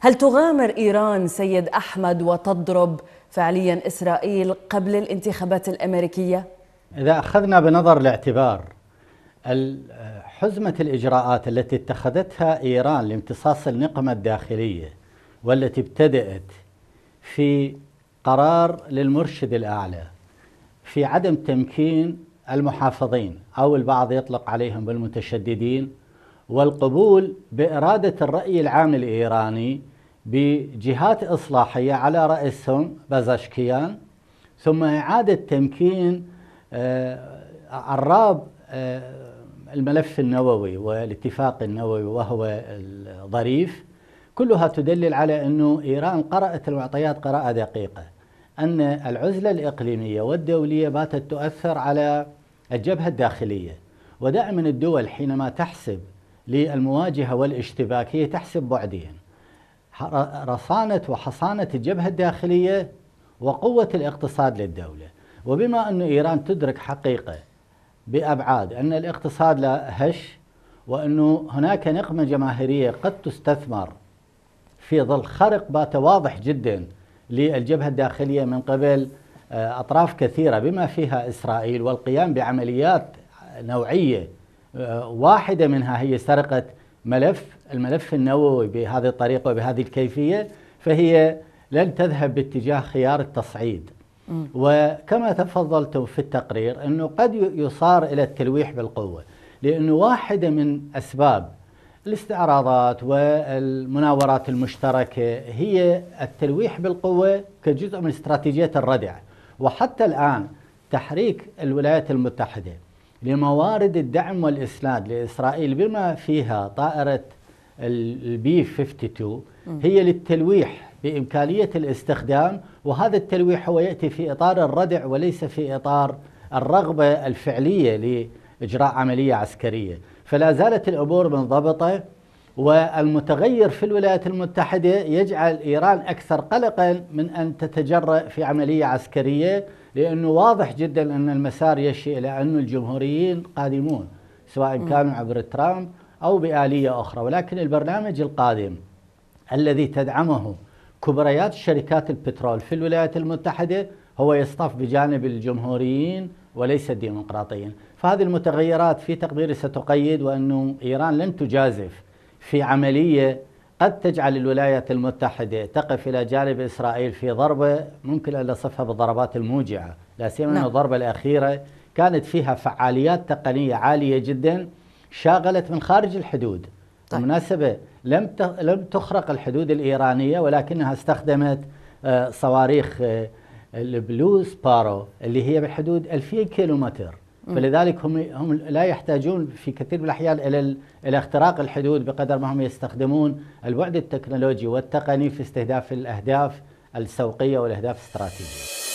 هل تغامر إيران سيد أحمد وتضرب فعليا إسرائيل قبل الانتخابات الأمريكية؟ إذا أخذنا بنظر الاعتبار حزمة الإجراءات التي اتخذتها إيران لامتصاص النقمة الداخلية والتي ابتدأت في قرار للمرشد الأعلى في عدم تمكين المحافظين أو البعض يطلق عليهم بالمتشددين والقبول بإرادة الرأي العام الإيراني بجهات إصلاحية على رأسهم بازاشكيان ثم إعادة تمكين عراب آه، آه، الملف النووي والاتفاق النووي وهو الظريف كلها تدلل على أنه إيران قرأت المعطيات قراءة دقيقة أن العزلة الإقليمية والدولية باتت تؤثر على الجبهة الداخلية ودائما الدول حينما تحسب للمواجهة والاشتباكية تحسب بعدين رصانة وحصانة الجبهة الداخلية وقوة الاقتصاد للدولة وبما أن إيران تدرك حقيقة بأبعاد أن الاقتصاد لا هش وأنه هناك نقمة جماهيرية قد تستثمر في ظل خرق بات واضح جدا للجبهة الداخلية من قبل آه، أطراف كثيرة بما فيها إسرائيل والقيام بعمليات نوعية آه، واحدة منها هي سرقة ملف الملف النووي بهذه الطريقة وبهذه الكيفية فهي لن تذهب باتجاه خيار التصعيد وكما تفضلتم في التقرير أنه قد يصار إلى التلويح بالقوة لأنه واحدة من أسباب الاستعراضات والمناورات المشتركة هي التلويح بالقوة كجزء من استراتيجية الردع وحتى الآن تحريك الولايات المتحدة لموارد الدعم والإسناد لإسرائيل بما فيها طائرة البي 52 هي للتلويح بإمكانية الاستخدام وهذا التلويح هو يأتي في إطار الردع وليس في إطار الرغبة الفعلية لإجراء عملية عسكرية فلا زالت الأمور منضبطة والمتغير في الولايات المتحدة يجعل إيران أكثر قلقا من أن تتجرأ في عملية عسكرية لأنه واضح جدا أن المسار يشي إلى أن الجمهوريين قادمون سواء كانوا عبر ترامب أو بآلية أخرى ولكن البرنامج القادم الذي تدعمه كبريات شركات البترول في الولايات المتحدة هو يصطف بجانب الجمهوريين وليس الديمقراطيين فهذه المتغيرات في تقديري ستقيد وانه إيران لن تجازف في عملية قد تجعل الولايات المتحدة تقف إلى جانب إسرائيل في ضربة ممكن أن نصفها بالضربات الموجعة لا سيما أن نعم. الضربة الأخيرة كانت فيها فعاليات تقنية عالية جدا شاغلت من خارج الحدود طيب. بالمناسبة لم لم تخرق الحدود الإيرانية ولكنها استخدمت آه، صواريخ آه، البلو سبارو اللي هي بحدود 2000 كيلومتر فلذلك هم هم لا يحتاجون في كثير من الاحيان الى الى اختراق الحدود بقدر ما هم يستخدمون البعد التكنولوجي والتقني في استهداف الاهداف السوقيه والاهداف الاستراتيجيه.